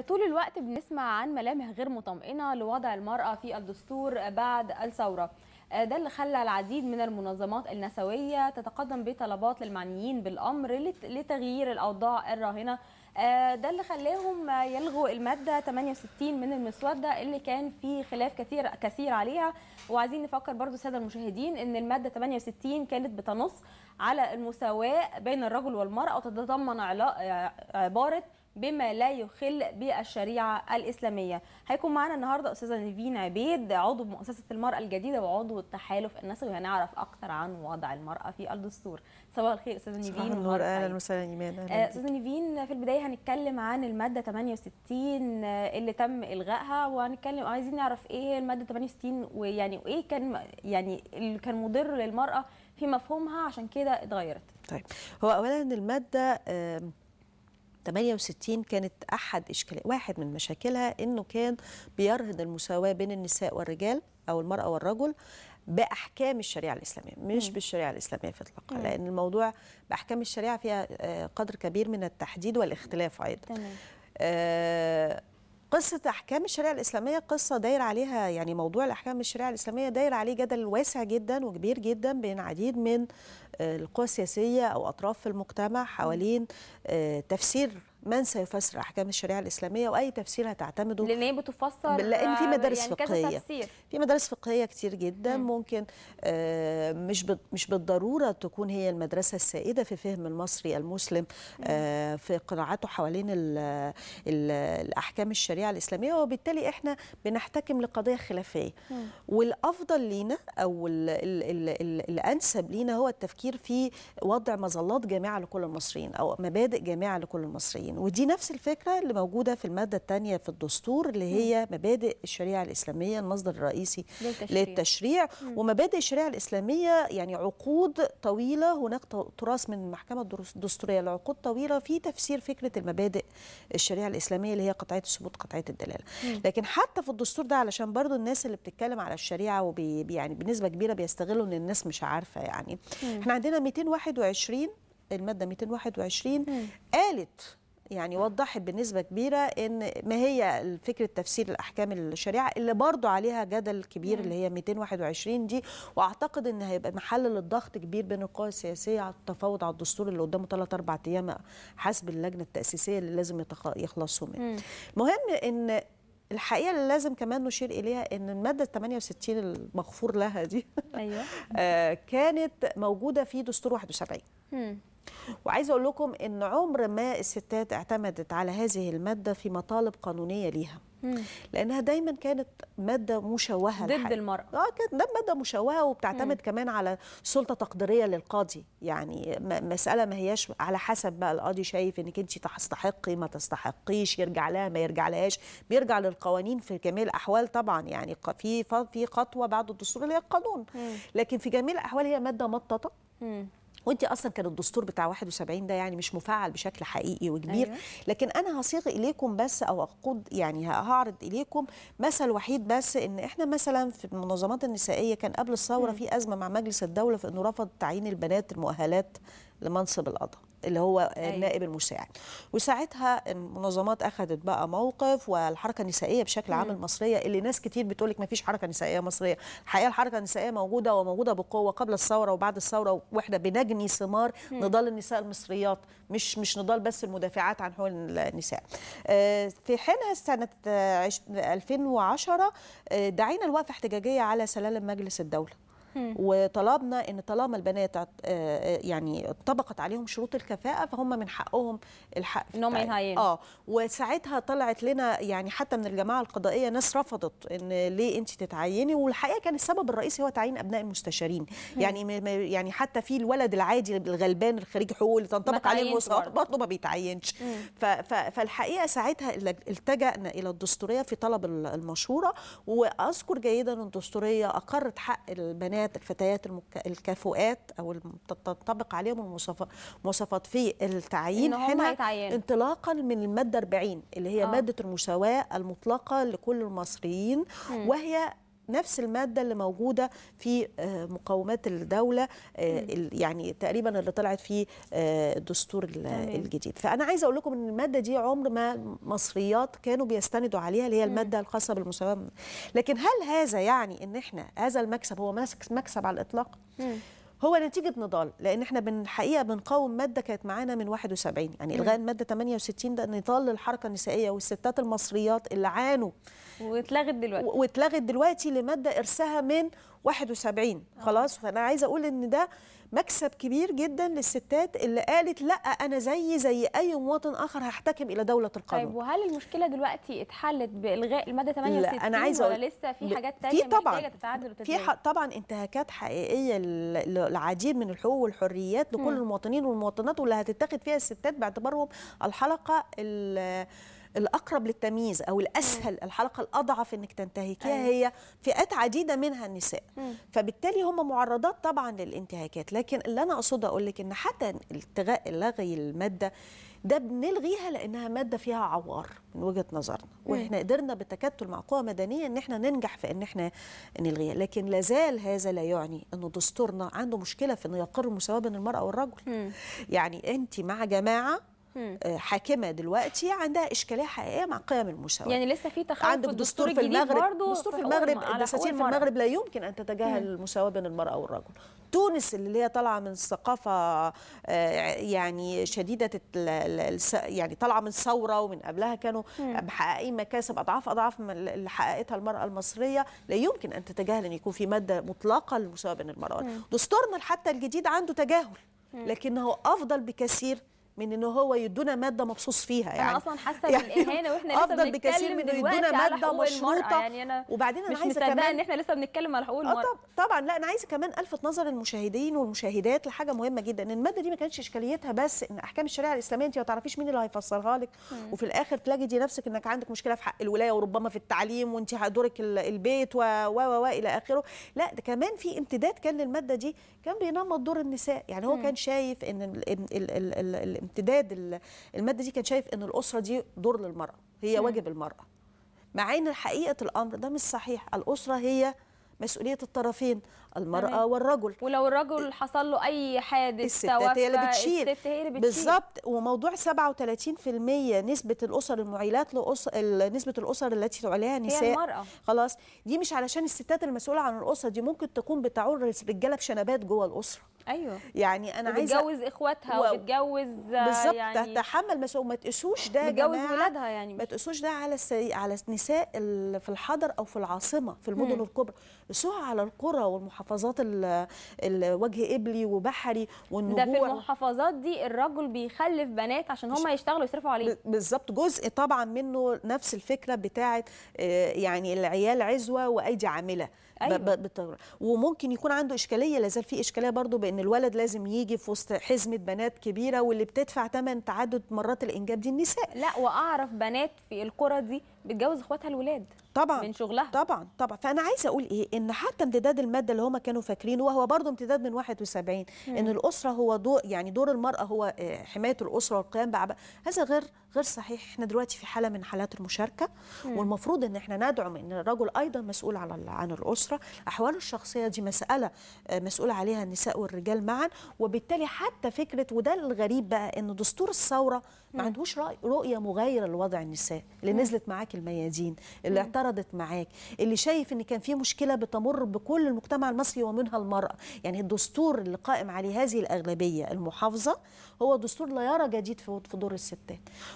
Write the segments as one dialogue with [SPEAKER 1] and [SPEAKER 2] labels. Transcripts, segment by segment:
[SPEAKER 1] طول الوقت بنسمع عن ملامح غير مطمئنة لوضع المرأة في الدستور بعد الثورة آه، ده اللي خلى العديد من المنظمات النسوية تتقدم بطلبات للمعنيين بالأمر لتغيير الأوضاع الراهنة آه، ده اللي خلاهم يلغوا المادة 68 من المسودة اللي كان في خلاف كثير كثير عليها وعايزين نفكر برضو السادة المشاهدين ان المادة 68 كانت بتنص على المساواة بين الرجل والمرأة وتتضمن عبارة بما لا يخل بالشريعه الاسلاميه هيكون معانا النهارده استاذه نيفين عبيد عضو مؤسسه المراه الجديده وعضو التحالف النسوي هنعرف اكتر عن وضع المراه في الدستور صباح الخير استاذه نيفين النور اهلا
[SPEAKER 2] طيب. وسهلا ايمان آه، استاذه
[SPEAKER 1] نيفين في البدايه هنتكلم عن الماده 68 آه، اللي تم الغائها وهنتكلم عايزين نعرف ايه هي الماده 68 ويعني وايه كان يعني اللي كان مضر للمراه في مفهومها عشان كده اتغيرت
[SPEAKER 2] طيب هو اولا الماده 68 كانت أحد إشكال واحد من مشاكلها إنه كان بيرهن المساواة بين النساء والرجال أو المرأة والرجل باحكام الشريعه الاسلاميه مش م. بالشريعه الاسلاميه في اطلاقها لان الموضوع باحكام الشريعه فيها آه، قدر كبير من التحديد والاختلاف ايضا آه، قصة أحكام الشريعة الإسلامية قصة داير عليها يعني موضوع الأحكام الشريعة الإسلامية داير عليه جدل واسع جدا وكبير جدا بين عديد من آه، القوى السياسية أو أطراف في المجتمع حوالين تفسير من سيفسر احكام الشريعه الاسلاميه واي تفسير هتعتمده لان هي بتفسر لان في آه، مدارس يعني فقهيه في مدارس فقهيه كتير جدا م. ممكن آه، مش مش بالضروره تكون هي المدرسه السائده في فهم المصري المسلم آه، في قناعاته حوالين الاحكام الشريعه الاسلاميه وبالتالي احنا بنحتكم لقضيه خلافيه م. والافضل لينا او الـ الـ الـ الـ الانسب لينا هو التفكير في وضع مظلات جامعه لكل المصريين او مبادئ جامعه لكل المصريين الدين ودي نفس الفكرة اللي موجودة في المادة الثانية في الدستور اللي هي مبادئ الشريعة الإسلامية المصدر الرئيسي للتشريع, للتشريع. ومبادئ الشريعة الإسلامية يعني عقود طويلة هناك تراث من المحكمة الدستورية لعقود طويلة في تفسير فكرة المبادئ الشريعة الإسلامية اللي هي قطعية الثبوت قطعية الدلالة م. لكن حتى في الدستور ده علشان برضو الناس اللي بتتكلم على الشريعة وبي يعني بنسبة كبيرة بيستغلوا ان الناس مش عارفة يعني م. احنا عندنا 221 الماده 221 م. قالت يعني وضحت بنسبة كبيرة إن ما هي فكرة تفسير الأحكام الشريعة اللي برضو عليها جدل كبير اللي هي 221 دي وأعتقد إن هيبقى محل للضغط كبير بين القوى السياسية على التفاوض على الدستور اللي قدامه ثلاث اربع أيام حسب اللجنة التأسيسية اللي لازم يخلصوا منه. المهم إن الحقيقه اللي لازم كمان نشير اليها ان الماده 68 المغفور لها دي ايوه آه، كانت موجوده في دستور 71 وعايزه اقول لكم ان عمر ما الستات اعتمدت على هذه الماده في مطالب قانونيه ليها لانها دايما كانت ماده مشوهه ضد المراه اه كانت ماده مشوهه وبتعتمد مم. كمان على سلطه تقديريه للقاضي يعني مساله ما هياش على حسب بقى القاضي شايف انك انت تستحقي ما تستحقيش يرجع لها ما يرجعلهاش بيرجع للقوانين في جميع الاحوال طبعا يعني في في خطوه بعد الدستور اللي هي القانون مم. لكن في جميع الاحوال هي ماده مطاطه وانت اصلا كان الدستور بتاع 71 ده يعني مش مفعل بشكل حقيقي وكبير أيوة. لكن انا هصيغ اليكم بس او اقود يعني هعرض اليكم مثل وحيد بس ان احنا مثلا في المنظمات النسائيه كان قبل الثوره في ازمه مع مجلس الدوله في انه رفض تعيين البنات المؤهلات لمنصب القضاء اللي هو أيوة. النائب المساعد وساعتها المنظمات اخذت بقى موقف والحركه النسائيه بشكل عام المصريه اللي ناس كتير بتقول لك ما فيش حركه نسائيه مصريه الحقيقه الحركه النسائيه موجوده وموجوده بقوه قبل الثوره وبعد الثوره واحنا بنجني ثمار نضال النساء المصريات مش مش نضال بس المدافعات عن حقوق النساء آه، في حينها سنه 2010 دعينا لوقفه احتجاجيه على سلالم مجلس الدوله وطلبنا ان طالما البنات آه، آه، يعني طبقت عليهم شروط الكفاءه فهم من حقهم الحق انهم اه وساعتها طلعت لنا يعني حتى من الجماعه القضائيه ناس رفضت ان ليه انت تتعيني والحقيقه كان السبب الرئيسي هو تعيين ابناء المستشارين يعني يعني حتى في الولد العادي الغلبان الخريج حقوق اللي تنطبق عليه المساواه برضه ما بيتعينش فالحقيقه ساعتها التجأنا الى الدستوريه في طلب المشوره واذكر جيدا الدستوريه اقرت حق البنات الفتيات الفتيات الكفؤات او تنطبق عليهم المواصفات في التعيين هنا انطلاقا من الماده 40 اللي هي أوه. ماده المساواه المطلقه لكل المصريين مم. وهي نفس المادة اللي موجودة في آه، مقومات الدولة آه، يعني تقريبا اللي طلعت في آه، الدستور الجديد فأنا عايزة أقول لكم أن المادة دي عمر ما مصريات كانوا بيستندوا عليها اللي هي المادة الخاصة بالمساواة لكن هل هذا يعني أن احنا هذا المكسب هو مكسب على الإطلاق؟ هو نتيجه نضال لان احنا بالحقيقه بنقاوم ماده كانت معانا من 71 يعني الغاء الماده 68 ده نضال للحركه النسائيه والستات المصريات اللي عانوا واتلغت دلوقتي واتلغت دلوقتي لماده ارثها من 71 آه. خلاص فانا عايزه اقول ان ده مكسب كبير جدا للستات اللي قالت لا انا زي زي اي مواطن اخر هحتكم الى دوله القانون طيب
[SPEAKER 1] وهل المشكله دلوقتي اتحلت بالغاء الماده 68 لا أنا عايزة ولا لسه في حاجات ثانيه محتاجه تتعدل وتتغير في
[SPEAKER 2] طبعا انتهاكات حقيقيه للعديد من الحقوق والحريات لكل م. المواطنين والمواطنات واللي هتتاخد فيها الستات باعتبارهم الحلقه الاقرب للتمييز او الاسهل الحلقه الاضعف انك تنتهكيها أيوه. هي فئات عديده منها النساء فبالتالي هم معرضات طبعا للانتهاكات لكن اللي انا اقصده اقول لك ان حتى التغاء لغي الماده ده بنلغيها لانها ماده فيها عوار من وجهه نظرنا واحنا قدرنا بالتكتل مع قوى مدنيه ان احنا ننجح في ان احنا نلغيها لكن لازال هذا لا يعني ان دستورنا عنده مشكله في انه يقر المساواه بين المراه والرجل يعني انت مع جماعه آه، حاكمه دلوقتي عندها اشكاليه حقيقيه مع قيم المساواه يعني لسه
[SPEAKER 1] في تخلف عندك دستور في المغرب دستور في المغرب الدساتير في المغرب لا
[SPEAKER 2] يمكن ان تتجاهل المساواه بين المراه والرجل تونس اللي هي طالعه من ثقافه آه، يعني شديده يعني طالعه من ثوره ومن قبلها كانوا محققين مكاسب اضعاف اضعاف من اللي حققتها المراه المصريه لا يمكن ان تتجاهل ان يكون في ماده مطلقه للمساواه بين المراه دستورنا حتى الجديد عنده تجاهل
[SPEAKER 1] لكنه
[SPEAKER 2] افضل بكثير من ان هو يدونا ماده مبصوص فيها يعني انا
[SPEAKER 1] اصلا حاسه يعني بالاهانه واحنا لسه افضل بكثير من يدونا ماده مشروطه يعني أنا وبعدين انا مش عايزه كمان ان احنا لسه بنتكلم
[SPEAKER 2] على حقوق آه، المرأة طبعا لا انا عايزه كمان الفت نظر المشاهدين والمشاهدات لحاجه مهمه جدا ان الماده دي ما كانتش اشكاليتها بس ان احكام الشريعه الاسلاميه انت ما تعرفيش مين اللي هيفسرها لك وفي الاخر تلاقي نفسك انك عندك مشكله في حق الولايه وربما في التعليم وانت دورك البيت و و و الى اخره لا ده كمان في امتداد كان للماده دي كان بينمط دور النساء يعني هو كان شايف ان امتداد الماده دي كان شايف ان الاسره دي دور للمراه هي واجب المراه مع ان حقيقه الامر ده مش صحيح الاسره هي مسؤوليه الطرفين المراه والرجل ولو الرجل حصل له اي حادث الستات هي اللي بتشيل الست هي اللي بتشيل بالظبط وموضوع 37% نسبه الاسر المعيلات لأس... نسبه الاسر التي تعيلها نساء هي المرأة. خلاص دي مش علشان الستات المسؤوله عن الاسره دي ممكن تكون بتعول الرجاله بشنبات جوه الاسره
[SPEAKER 1] ايوه يعني انا عايزه بتجوز اخواتها و... وبتجوز بالظبط يعني
[SPEAKER 2] تتحمل مسؤول ما تقيسوش ده بتجوز ولادها
[SPEAKER 1] يعني ما تقيسوش
[SPEAKER 2] ده على السي... على النساء في الحضر او في العاصمه في المدن الكبرى السوق على القرى والمحافظات الوجه قبلي وبحري والنجوع ده في
[SPEAKER 1] المحافظات دي الرجل بيخلف بنات عشان هم يشتغلوا يصرفوا عليه بالظبط جزء طبعا
[SPEAKER 2] منه نفس الفكره بتاعه آه، يعني العيال عزوه وايدي عامله أيوة. وممكن يكون عنده اشكاليه لازال في اشكاليه برضو بان الولد لازم يجي في وسط حزمه بنات كبيره واللي بتدفع ثمن تعدد مرات الانجاب دي النساء لا واعرف بنات في القرى دي بتجوز اخواتها الولاد طبعا من شغلها طبعا طبعا فانا عايزه اقول ايه ان حتى امتداد الماده اللي هم كانوا فاكرينه وهو برضه امتداد من 71 مم. ان الاسره هو دور يعني دور المراه هو آه، حمايه الاسره والقيام بعبا هذا غير غير صحيح احنا دلوقتي في حاله من حالات المشاركه مم. والمفروض ان احنا ندعم ان الرجل ايضا مسؤول على عن الاسره احواله الشخصيه دي مساله آه، مسؤول عليها النساء والرجال معا وبالتالي حتى فكره وده الغريب بقى ان دستور الثوره ما عندهوش رؤيه مغايره لوضع النساء اللي مم. نزلت معاك الميادين اللي مم. اعترضت معاك اللي شايف ان كان في مشكله بتمر بكل المجتمع المصري ومنها المراه يعني الدستور اللي قائم عليه هذه الاغلبيه المحافظه هو دستور لا يرى جديد في دور الستات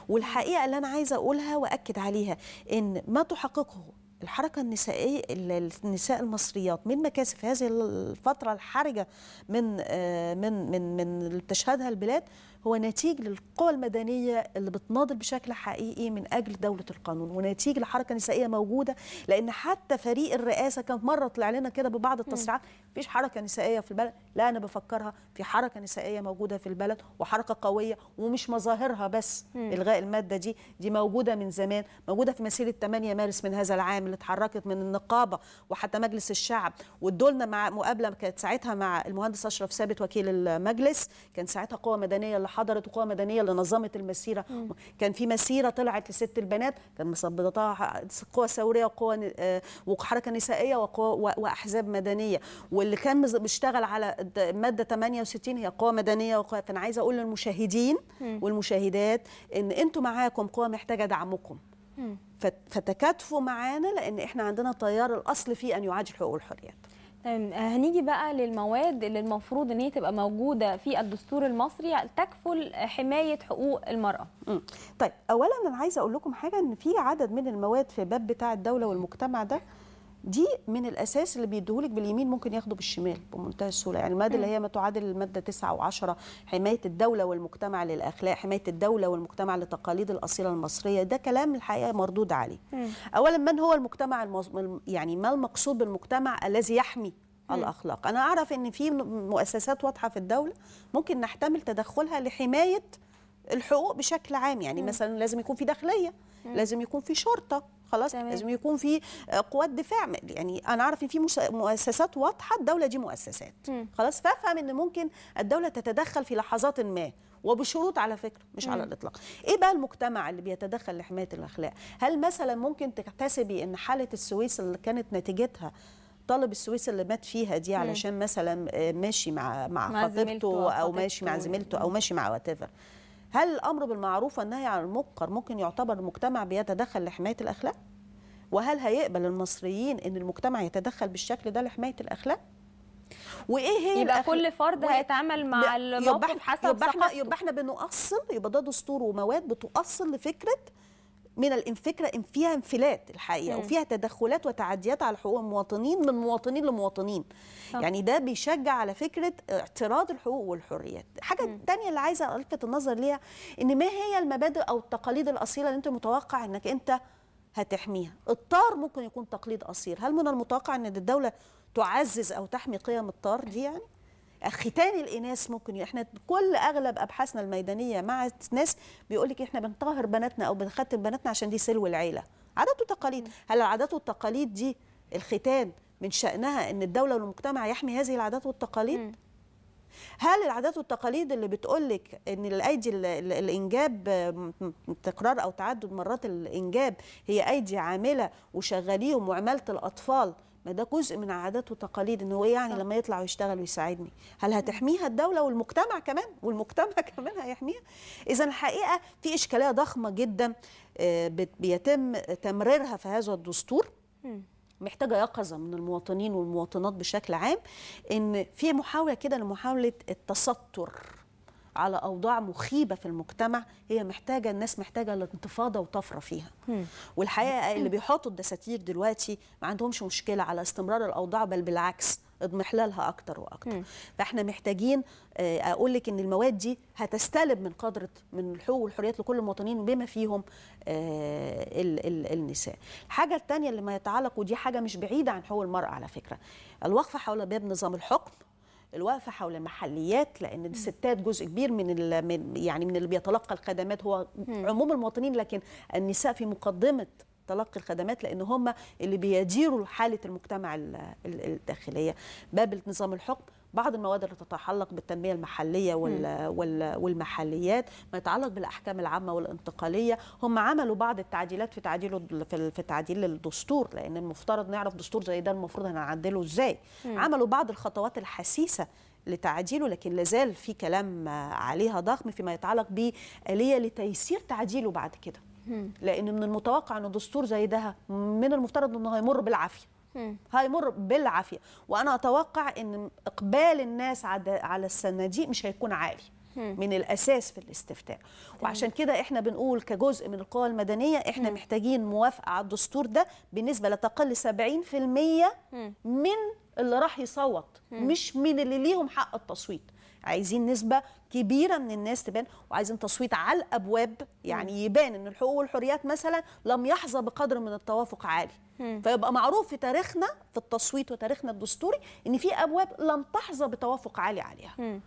[SPEAKER 2] والحقيقه اللي انا عايزه اقولها واكد عليها ان ما تحققه الحركة النسائية النساء المصريات من مكاسب هذه الفترة الحرجة من آه، من من من تشهدها البلاد هو نتيج للقوى المدنية اللي بتناضل بشكل حقيقي من أجل دولة القانون ونتيج لحركة نسائية موجودة لأن حتى فريق الرئاسة كان مرة طلع لنا كده ببعض التصريحات مفيش حركة نسائية في البلد لا أنا بفكرها في حركة نسائية موجودة في البلد وحركة قوية ومش مظاهرها بس إلغاء المادة دي دي موجودة من زمان موجودة في مسيرة 8 مارس من هذا العام اللي اتحركت من النقابة وحتى مجلس الشعب ودولنا مع مقابلة كانت ساعتها مع المهندس أشرف ثابت وكيل المجلس كان ساعتها قوة مدنية اللي حضرت قوى مدنيه اللي نظمت المسيره م. كان في مسيره طلعت لست البنات كان مثبطاها قوى ثوريه وقوى آه، وحركه نسائيه وقوى واحزاب مدنيه واللي كان بيشتغل على ماده 68 هي قوى مدنيه وقوى فانا عايزه اقول للمشاهدين م. والمشاهدات ان انتوا معاكم قوى محتاجه دعمكم فتكاتفوا معانا لان احنا عندنا طيار الاصل فيه ان يعادل حقوق الحريات
[SPEAKER 1] تمام هنيجي بقى للمواد اللي المفروض ان هي تبقى موجوده في الدستور المصري تكفل حمايه حقوق المراه.
[SPEAKER 2] مم. طيب اولا انا عايزه اقول لكم حاجه ان في عدد من المواد في باب بتاع الدوله والمجتمع ده دي من الاساس اللي بيديهولك باليمين ممكن ياخده بالشمال بمنتهى السهوله يعني الماده اللي هي ما تعادل الماده 9 و10 حمايه الدوله والمجتمع للاخلاق حمايه الدوله والمجتمع لتقاليد الاصيله المصريه ده كلام الحقيقه مردود عليه اولا من هو المجتمع المز... يعني ما المقصود بالمجتمع الذي يحمي الاخلاق انا اعرف ان في مؤسسات واضحه في الدوله ممكن نحتمل تدخلها لحمايه الحقوق بشكل عام يعني مثلا لازم يكون في داخليه لازم يكون في شرطه خلاص تمام. لازم يكون في آه، قوات دفاع يعني انا اعرف ان في مؤسسات واضحه الدوله دي مؤسسات م. خلاص فافهم ان ممكن الدوله تتدخل في لحظات ما وبشروط على فكره مش مم. على الاطلاق ايه بقى المجتمع اللي بيتدخل لحمايه الاخلاق هل مثلا ممكن تحتسبي ان حاله السويس اللي كانت نتيجتها طالب السويس اللي مات فيها دي علشان مثلا آه، ماشي مع مع, مع خطيبته او ماشي مع زميلته او ماشي مع واتيفر هل الامر بالمعروف والنهي عن المنكر ممكن يعتبر مجتمع بيتدخل لحمايه الاخلاق وهل هيقبل المصريين ان المجتمع يتدخل بالشكل ده لحمايه الاخلاق وايه هي يبقى الأخل... كل
[SPEAKER 1] فرد و... هيتعامل مع الموقف حسب
[SPEAKER 2] يبقى احنا يبقى احنا بنؤصل يبقى ده دستور ومواد بتؤصل لفكره من الفكره ان فيها انفلات الحقيقه وفيها تدخلات وتعديات على حقوق المواطنين من مواطنين لمواطنين يعني ده بيشجع على فكره اعتراض الحقوق والحريات حاجه مم. تانية اللي عايزه الفت النظر ليها ان ما هي المبادئ او التقاليد الاصيله اللي انت متوقع انك انت هتحميها الطار ممكن يكون تقليد اصيل هل من المتوقع ان الدوله تعزز او تحمي قيم الطار دي يعني ختان الاناث ممكن احنا كل اغلب ابحاثنا الميدانيه مع ناس بيقول لك احنا بنطهر بناتنا او بنختن بناتنا عشان دي سلو العيله عادات وتقاليد هل العادات والتقاليد دي الختان من شأنها أن الدولة والمجتمع يحمي هذه العادات والتقاليد؟ م. هل العادات والتقاليد اللي بتقول لك ان الايدي الانجاب تكرار او تعدد مرات الانجاب هي ايدي عامله وشغاليهم وعماله الاطفال ما ده جزء من عادات وتقاليد ان هو إيه يعني لما يطلع ويشتغل ويساعدني هل هتحميها الدوله والمجتمع كمان والمجتمع كمان هيحميها اذا الحقيقه في اشكاليه ضخمه جدا آه، بيتم تمريرها في هذا الدستور محتاجه يقظه من المواطنين والمواطنات بشكل عام ان في محاوله كده لمحاوله التستر على اوضاع مخيبه في المجتمع هي محتاجه الناس محتاجه الانتفاضه وطفره فيها والحقيقه اللي بيحطوا الدساتير دلوقتي ما عندهمش مشكله على استمرار الاوضاع بل بالعكس اضمحلالها اكتر واكتر فاحنا محتاجين آه، اقول لك ان المواد دي هتستلب من قدره من الحقوق والحريات لكل المواطنين بما فيهم آه، النساء الحاجه الثانيه اللي ما يتعلق ودي حاجه مش بعيده عن حقوق المراه على فكره الوقفه حول باب نظام الحكم الوقفه حول المحليات لان الستات جزء كبير من يعني من اللي بيتلقى الخدمات هو عموم المواطنين لكن النساء في مقدمه تلقي الخدمات لان هم اللي بيديروا حاله المجتمع الداخليه باب نظام الحكم بعض المواد اللي تتعلق بالتنميه المحليه والمحليات ما يتعلق بالاحكام العامه والانتقاليه هم عملوا بعض التعديلات في تعديله في تعديل الدستور لان المفترض نعرف دستور زي ده المفروض هنعدله ازاي عملوا بعض الخطوات الحسيسه لتعديله لكن لازال في كلام عليها ضخم فيما يتعلق بآلية لتيسير تعديله بعد كده لأن من المتوقع أن دستور زي ده من المفترض أنه هيمر بالعافية هيمر بالعافيه وانا اتوقع ان اقبال الناس على الصناديق مش هيكون عالي من الاساس في الاستفتاء وعشان كده احنا بنقول كجزء من القوى المدنيه احنا محتاجين موافقه على الدستور ده بنسبه لا تقل 70% من اللي راح يصوت مش من اللي ليهم حق التصويت عايزين نسبه كبيره من الناس تبان وعايزين تصويت على الابواب يعني يبان ان الحقوق والحريات مثلا لم يحظى بقدر من التوافق عالي فيبقى معروف في تاريخنا في التصويت وتاريخنا الدستوري ان في ابواب لم تحظى بتوافق عالي عليها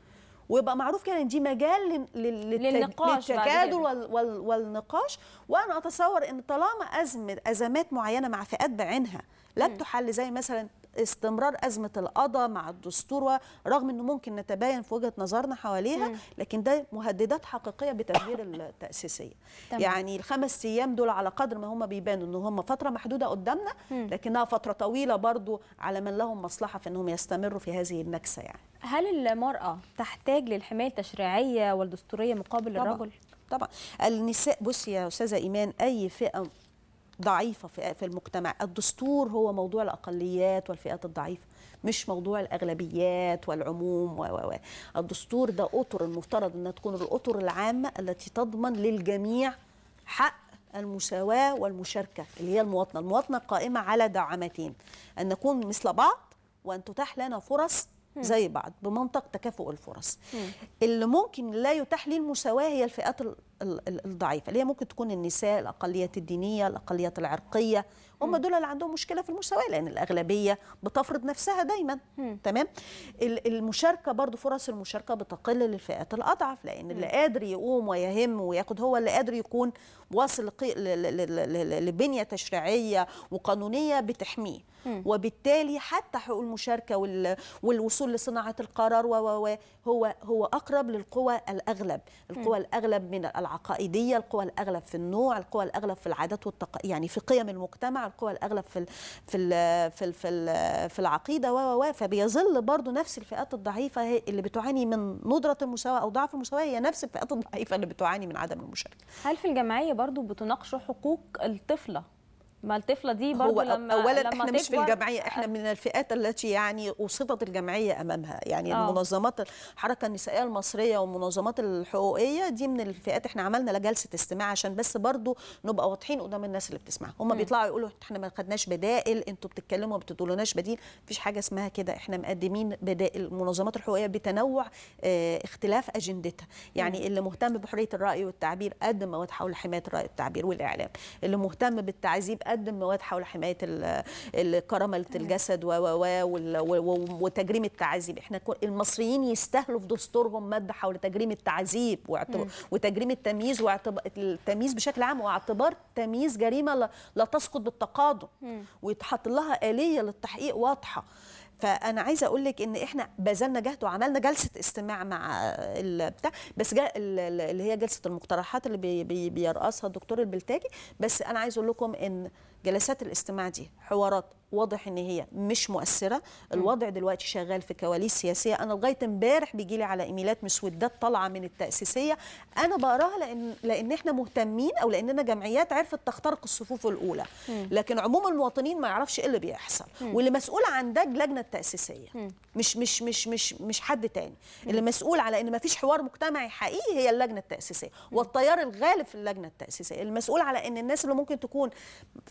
[SPEAKER 2] ويبقى معروف كده ان دي مجال للنقاش للتجادل وال والنقاش وانا اتصور ان طالما ازمه ازمات معينه مع فئات بعينها لا تحل زي مثلا استمرار أزمة القضاء مع الدستور رغم أنه ممكن نتباين في وجهة نظرنا حواليها لكن ده مهددات حقيقية بتغيير التأسيسية تمام. يعني الخمس أيام دول على قدر ما هم بيبانوا أن هم فترة محدودة قدامنا لكنها فترة طويلة برضو على من لهم مصلحة في أنهم يستمروا في هذه النكسة
[SPEAKER 1] يعني هل المرأة تحتاج للحماية التشريعية والدستورية مقابل طبعًا. الرجل؟ طبعا النساء بصي يا استاذه ايمان اي فئه
[SPEAKER 2] ضعيفه في المجتمع الدستور هو موضوع الاقليات والفئات الضعيفه مش موضوع الاغلبيات والعموم و و و الدستور ده اطر المفترض انها تكون الاطر العامه التي تضمن للجميع حق المساواه والمشاركه اللي هي المواطنه المواطنه قائمه على دعامتين ان نكون مثل بعض وان تتاح لنا فرص زي بعض بمنطق تكافؤ الفرص اللي ممكن لا يتاح لي المساواه هي الفئات الضعيفه اللي هي ممكن تكون النساء الاقليات الدينيه الاقليات العرقيه هم دول اللي عندهم مشكله في المساواه لان الاغلبيه بتفرض نفسها دايما تمام المشاركه برضو فرص المشاركه بتقل للفئات الاضعف لان اللي قادر يقوم ويهم وياخد هو اللي قادر يكون واصل لبنيه تشريعيه وقانونيه بتحميه وبالتالي حتى حقوق المشاركه والوصول لصناعه القرار و هو هو اقرب للقوى الاغلب القوى الاغلب من العقائديه القوى الاغلب في النوع القوى الاغلب في العادات والتق... يعني في قيم المجتمع القوى الاغلب في في في في, في العقيده و فبيظل برضو نفس الفئات الضعيفه اللي بتعاني من ندره المساواه او ضعف المساواه هي نفس الفئات الضعيفه اللي بتعاني من عدم المشاركه.
[SPEAKER 1] هل في الجمعيه برضو بتناقشوا حقوق الطفله ما الطفله دي برضه لما اولا لما احنا مش في الجمعيه احنا
[SPEAKER 2] أه. من الفئات التي يعني اسقطت الجمعيه امامها يعني أوه. المنظمات الحركه النسائيه المصريه والمنظمات الحقوقيه دي من الفئات احنا عملنا جلسه استماع عشان بس برضه نبقى واضحين قدام الناس اللي بتسمعها هم م. بيطلعوا يقولوا احنا ما خدناش بدائل انتوا بتتكلموا ما بتدولوناش بديل مفيش حاجه اسمها كده احنا مقدمين بدائل المنظمات الحقوقيه بتنوع اه اختلاف اجندتها يعني م. اللي مهتم بحريه الراي والتعبير قدم مواد حول حمايه الراي والتعبير والاعلام اللي مهتم بالتعذيب بتقدم مواد حول حمايه كرامه الجسد وتجريم التعذيب احنا المصريين يستاهلوا في دستورهم ماده حول تجريم التعذيب وتجريم التمييز التمييز بشكل عام واعتبار تمييز جريمه لا تسقط بالتقادم ويتحط لها اليه للتحقيق واضحه فانا عايزه اقول لك ان احنا بذلنا جهد وعملنا جلسه استماع مع البتاع بس اللي هي جلسه المقترحات اللي بي بي بيرأسها الدكتور البلتاجي بس انا عايزه اقول لكم ان جلسات الاستماع دي حوارات واضح ان هي مش مؤثره الوضع دلوقتي شغال في كواليس سياسيه انا لغايه امبارح بيجي لي على ايميلات مسودات طالعه من التاسيسيه انا بقراها لان لان احنا مهتمين او لاننا جمعيات عرفت تخترق الصفوف الاولى لكن عموم المواطنين ما يعرفش ايه اللي بيحصل واللي مسؤول عن ده اللجنه التاسيسيه مش مش مش مش مش حد تاني اللي مسؤول على ان ما فيش حوار مجتمعي حقيقي هي اللجنه التاسيسيه والتيار الغالب في اللجنه التاسيسيه المسؤول على ان الناس اللي ممكن تكون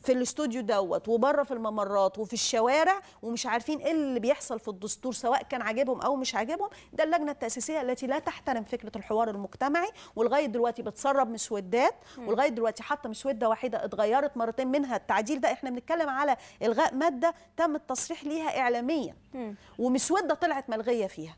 [SPEAKER 2] في الاستوديو دوت وبره في الممرات وفي الشوارع ومش عارفين ايه اللي بيحصل في الدستور سواء كان عاجبهم او مش عاجبهم ده اللجنه التاسيسيه التي لا تحترم فكره الحوار المجتمعي ولغايه دلوقتي بتسرب مسودات ولغايه دلوقتي حتى مسوده واحده اتغيرت مرتين منها التعديل ده احنا بنتكلم على الغاء ماده تم التصريح ليها اعلاميا ومسوده طلعت ملغيه فيها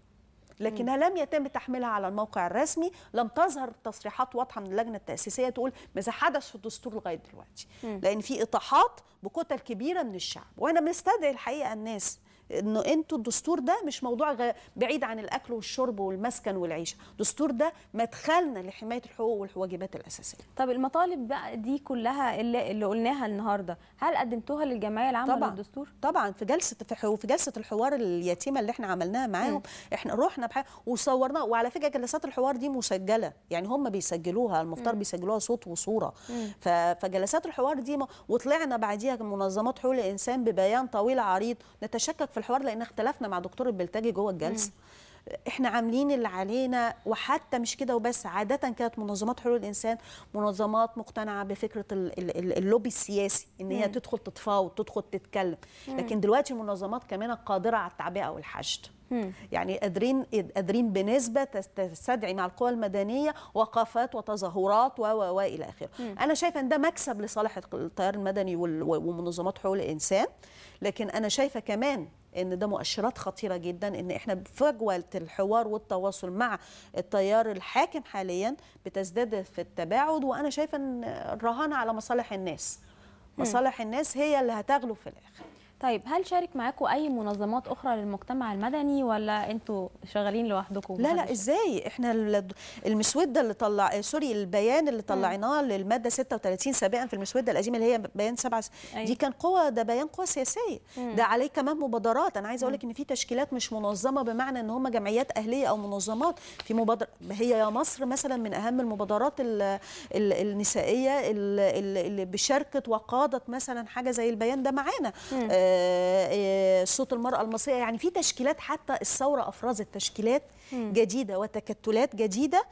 [SPEAKER 2] لكنها لم يتم تحميلها على الموقع الرسمي لم تظهر تصريحات واضحه من اللجنه التاسيسيه تقول ماذا حدث في الدستور لغايه دلوقتي لان في اطاحات بكتل كبيره من الشعب وانا بنستدعي الحقيقه الناس انه انتوا الدستور ده مش موضوع بعيد عن الاكل والشرب والمسكن والعيشه الدستور ده
[SPEAKER 1] مدخلنا لحمايه الحقوق والواجبات الاساسيه طب المطالب بقى دي كلها اللي, اللي قلناها النهارده هل قدمتوها للجمعيه العامه طبعا للدستور طبعا في جلسه في, في جلسه الحوار
[SPEAKER 2] اليتيمه اللي احنا عملناها معاهم احنا رحنا وصورناها وعلى فكره جلسات الحوار دي مسجله يعني هم بيسجلوها المفترض بيسجلوها صوت وصوره فجلسات الحوار دي وطلعنا بعديها منظمات حقوق الانسان ببيان طويل عريض نتشكك في الحوار لان اختلفنا مع دكتور البلتاجي جوه الجلسه احنا عاملين اللي علينا وحتى مش كده وبس عاده كانت منظمات حقوق الانسان منظمات مقتنعه بفكره اللوبي السياسي ان هي تدخل تتفاوض تدخل تتكلم لكن دلوقتي المنظمات كمان قادره على التعبئه والحشد يعني قادرين قادرين بنسبه تستدعي مع القوى المدنيه وقفات وتظاهرات و و والى اخره. انا شايفه ان ده مكسب لصالح التيار المدني ومنظمات حقوق الانسان لكن انا شايفه كمان ان ده مؤشرات خطيره جدا ان احنا فجوه الحوار والتواصل مع التيار الحاكم حاليا بتزداد في التباعد وانا شايفه ان الرهان على مصالح الناس مصالح
[SPEAKER 1] الناس هي اللي هتغلب في الاخر طيب هل شارك معاكم اي منظمات اخرى للمجتمع المدني ولا انتوا شغالين لوحدكم لا لا
[SPEAKER 2] ازاي احنا المسوده اللي طلع سوري البيان اللي طلعناه للماده 36 سابقا في المسوده القديمه اللي هي بيان 7 أيوة. دي كان قوى ده بيان قوى سياسيه مم. ده عليه كمان مبادرات انا عايزه اقول لك ان في تشكيلات مش منظمه بمعنى ان هم جمعيات اهليه او منظمات في مبادره هي يا مصر مثلا من اهم المبادرات الـ الـ النسائيه اللي بشاركت وقادت مثلا حاجه زي البيان ده معانا آه آه، آه، صوت المرأة المصرية يعني في تشكيلات حتى الثورة أفرزت تشكيلات جديدة وتكتلات جديدة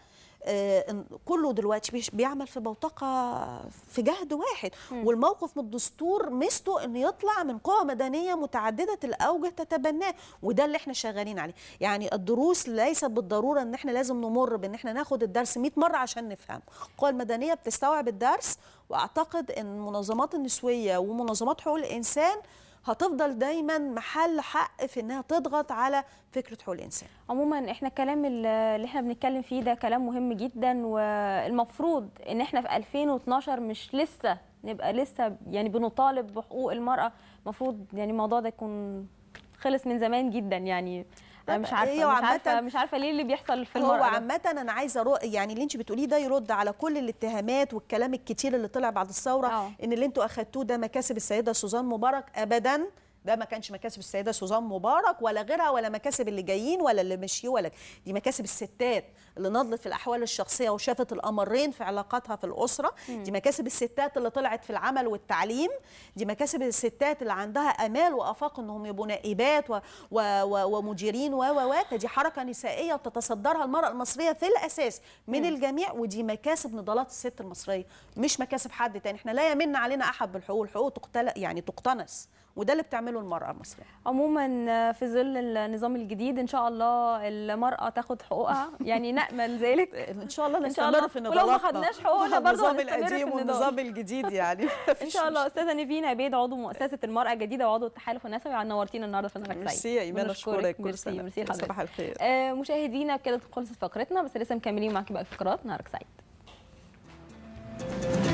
[SPEAKER 2] آه، كله دلوقتي بيعمل في بوتقة في جهد واحد والموقف من الدستور مستو انه يطلع من قوى مدنية متعددة الأوجه تتبناه وده اللي احنا شغالين عليه يعني الدروس ليست بالضرورة ان احنا لازم نمر بان احنا ناخد الدرس 100 مرة عشان نفهم القوى المدنية بتستوعب الدرس وأعتقد ان منظمات النسوية ومنظمات حقوق الإنسان هتفضل دايما محل حق في انها
[SPEAKER 1] تضغط على فكره حقوق الانسان عموما احنا الكلام اللي احنا بنتكلم فيه ده كلام مهم جدا والمفروض ان احنا في 2012 مش لسه نبقى لسه يعني بنطالب بحقوق المراه المفروض يعني الموضوع ده يكون خلص من زمان جدا يعني انا مش عارفه مش عارفه مش عارفه ليه اللي بيحصل في المرأة هو عامه انا عايزه رو...
[SPEAKER 2] يعني اللي انت بتقوليه ده يرد على كل الاتهامات والكلام الكتير اللي طلع بعد الثوره أوه. ان اللي انتوا اخدتوه ده مكاسب السيده سوزان مبارك ابدا ده ما كانش مكاسب السيده سوزان مبارك ولا غيرها ولا مكاسب اللي جايين ولا اللي مشيوا ولا دي مكاسب الستات اللي نضلت في الأحوال الشخصية وشافت الأمرين في علاقاتها في الأسرة دي مكاسب الستات اللي طلعت في العمل والتعليم دي مكاسب الستات اللي عندها آمال وآفاق أنهم يبقوا نائبات و... و... و... ومديرين و و دي حركة نسائية بتتصدرها المرأة المصرية في الأساس من مم. الجميع ودي مكاسب نضالات الست المصرية مش مكاسب حد تاني احنا لا يمن علينا أحد بالحقوق الحقوق تقتل يعني تقتنص وده اللي بتعمله المرأة المصرية
[SPEAKER 1] عموما في ظل النظام الجديد إن شاء الله المرأة تاخد حقوقها يعني نأمل ذلك ان شاء الله نستمر في نضالاتنا ولو ما خدناش حقوقنا برضه النظام القديم والنظام
[SPEAKER 2] الجديد يعني
[SPEAKER 1] ان شاء الله استاذه نيفين عبيد عضو مؤسسه المراه الجديده وعضو التحالف النسوي نورتينا النهارده في نهارك سعيد ميرسي يا ايمان اشكرك كل سنه ميرسي صباح الخير آه، مشاهدينا كده خلصت فقرتنا بس لسه مكملين معاكي بقى الفقرات نهارك سعيد